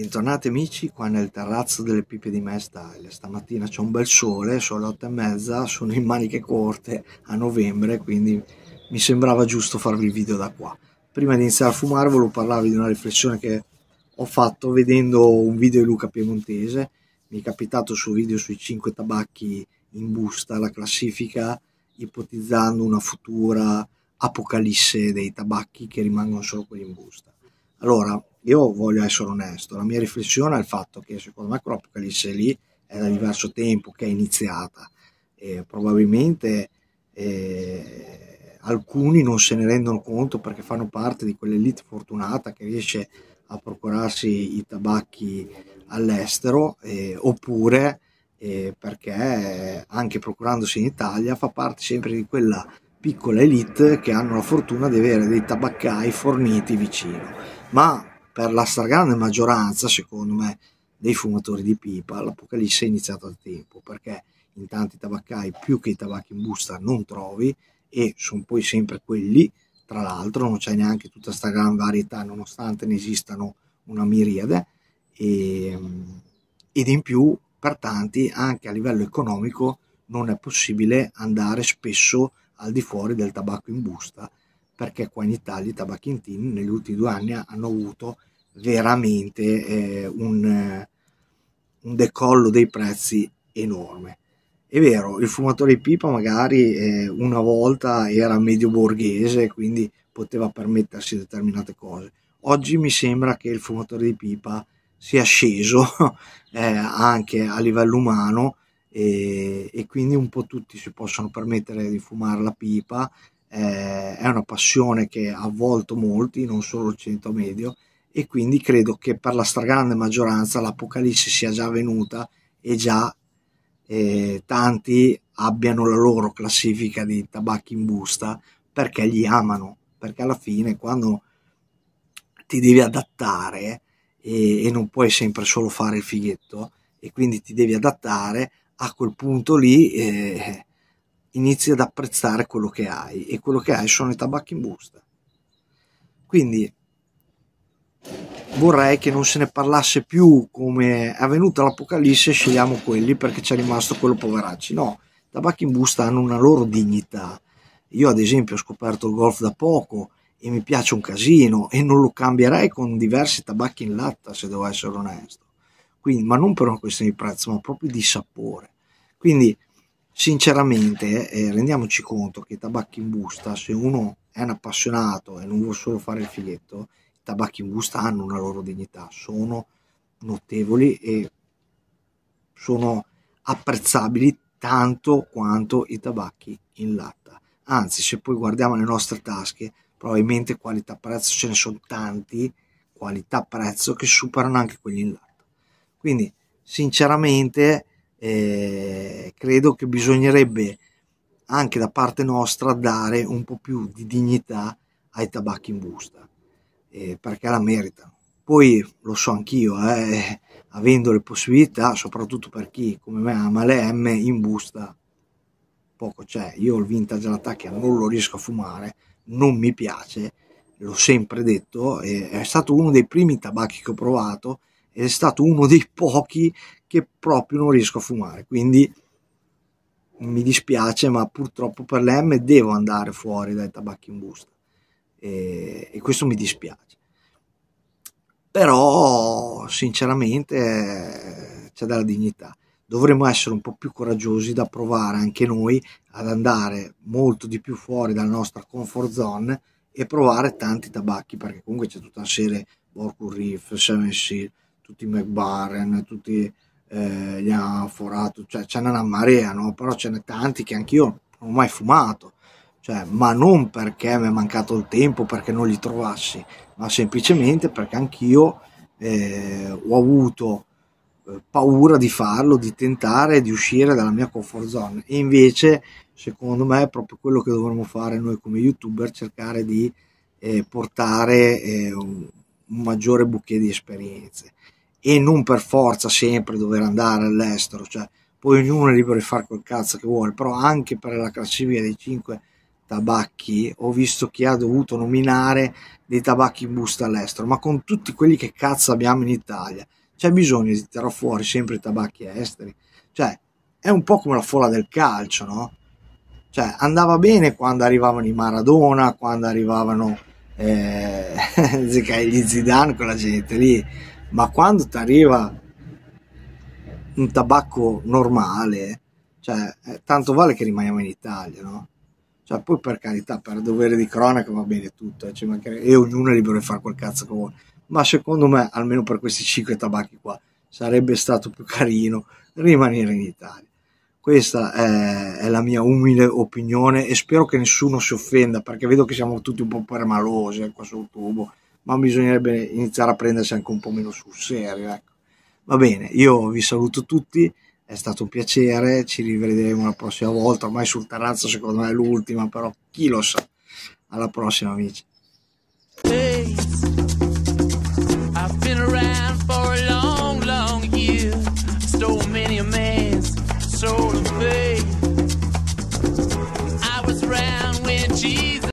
Bentornati amici qua nel terrazzo delle pipe di Mestyle. Stamattina c'è un bel sole, sono le otto e mezza, sono in maniche corte a novembre, quindi mi sembrava giusto farvi il video da qua. Prima di iniziare a fumare volevo parlarvi di una riflessione che ho fatto vedendo un video di Luca Piemontese. Mi è capitato il suo video sui 5 tabacchi in busta, la classifica, ipotizzando una futura apocalisse dei tabacchi che rimangono solo quelli in busta. Allora, io voglio essere onesto, la mia riflessione è il fatto che secondo me quell'apocalisse lì è da diverso tempo che è iniziata e probabilmente eh, alcuni non se ne rendono conto perché fanno parte di quell'elite fortunata che riesce a procurarsi i tabacchi all'estero eh, oppure eh, perché anche procurandosi in Italia fa parte sempre di quella piccola elite che hanno la fortuna di avere dei tabaccai forniti vicino ma per la stragrande maggioranza, secondo me, dei fumatori di pipa, l'apocalisse è iniziato al tempo, perché in tanti tabaccai più che i tabacchi in busta non trovi e sono poi sempre quelli, tra l'altro non c'è neanche tutta questa gran varietà, nonostante ne esistano una miriade, e, ehm, ed in più per tanti anche a livello economico non è possibile andare spesso al di fuori del tabacco in busta, perché qua in Italia i tabacchi in tin negli ultimi due anni hanno avuto veramente eh, un, un, decollo dei prezzi enorme. È vero, il fumatore di pipa magari eh, una volta era medio borghese, quindi poteva permettersi determinate cose. Oggi mi sembra che il fumatore di pipa sia sceso eh, anche a livello umano e, e, quindi un po' tutti si possono permettere di fumare la pipa. Eh, è una passione che ha avvolto molti, non solo il centro medio, e quindi credo che per la stragrande maggioranza l'Apocalisse sia già venuta e già eh, tanti abbiano la loro classifica di tabacchi in busta perché li amano, perché alla fine quando ti devi adattare e, e non puoi sempre solo fare il fighetto e quindi ti devi adattare a quel punto lì eh, inizi ad apprezzare quello che hai e quello che hai sono i tabacchi in busta. Quindi vorrei che non se ne parlasse più come è avvenuta l'Apocalisse e scegliamo quelli perché c'è rimasto quello poveracci. No, tabacchi in busta hanno una loro dignità. Io ad esempio ho scoperto il golf da poco e mi piace un casino e non lo cambierei con diversi tabacchi in latta se devo essere onesto. Quindi, ma non per una questione di prezzo, ma proprio di sapore. Quindi sinceramente eh, rendiamoci conto che i tabacchi in busta, se uno è un appassionato e non vuole solo fare il filetto, tabacchi in busta hanno una loro dignità, sono notevoli e sono apprezzabili tanto quanto i tabacchi in latta. Anzi, se poi guardiamo le nostre tasche, probabilmente qualità-prezzo ce ne sono tanti, qualità-prezzo che superano anche quelli in latta. Quindi, sinceramente, eh, credo che bisognerebbe anche da parte nostra dare un po' più di dignità ai tabacchi in busta eh, perché la meritano. Poi lo so anch'io, eh, avendo le possibilità, soprattutto per chi come me ama le M, in busta poco c'è. Io il vintage all'attacca non lo riesco a fumare, non mi piace, l'ho sempre detto, eh, è stato uno dei primi tabacchi che ho provato ed è stato uno dei pochi che proprio non riesco a fumare. Quindi mi dispiace, ma purtroppo per le M devo andare fuori dai tabacchi in busta e, e questo mi dispiace. Però sinceramente c'è della dignità. Dovremmo essere un po' più coraggiosi da provare anche noi ad andare molto di più fuori dalla nostra comfort zone e provare tanti tabacchi perché comunque c'è tutta una serie Borkun Reef, Seven Seal, tutti i McBarren, tutti eh, gli Anforato, cioè ce n'è una marea, no? però ce n'è tanti che anch'io non ho mai fumato cioè, ma non perché mi è mancato il tempo, perché non li trovassi, ma semplicemente perché anch'io eh, ho avuto eh, paura di farlo, di tentare di uscire dalla mia comfort zone. E invece, secondo me, è proprio quello che dovremmo fare noi come youtuber, cercare di eh, portare eh, un, un maggiore bouquet di esperienze e non per forza sempre dover andare all'estero, cioè poi ognuno è libero di fare quel cazzo che vuole, però anche per la classifica dei 5 tabacchi, ho visto chi ha dovuto nominare dei tabacchi in busta all'estero, ma con tutti quelli che cazzo abbiamo in Italia, c'è bisogno di tirare fuori sempre i tabacchi esteri. Cioè, è un po' come la folla del calcio, no? Cioè, andava bene quando arrivavano i Maradona, quando arrivavano eh, gli Zidane, con la gente lì, ma quando ti arriva un tabacco normale, cioè, eh, tanto vale che rimaniamo in Italia, no? Cioè, poi per carità, per dovere di cronaca va bene tutto, eh, cioè e ognuno è libero di fare quel cazzo che vuole. Ma secondo me, almeno per questi cinque tabacchi qua, sarebbe stato più carino rimanere in Italia. Questa è, eh, è, la mia umile opinione e spero che nessuno si offenda perché vedo che siamo tutti un po' permalosi eh, qua sul tubo, ma bisognerebbe iniziare a prendersi anche un po' meno sul serio. Ecco. Va bene, io vi saluto tutti è stato un piacere, ci rivedremo la prossima volta, ormai sul terrazzo secondo me è l'ultima, però chi lo sa. Alla prossima amici. Hey.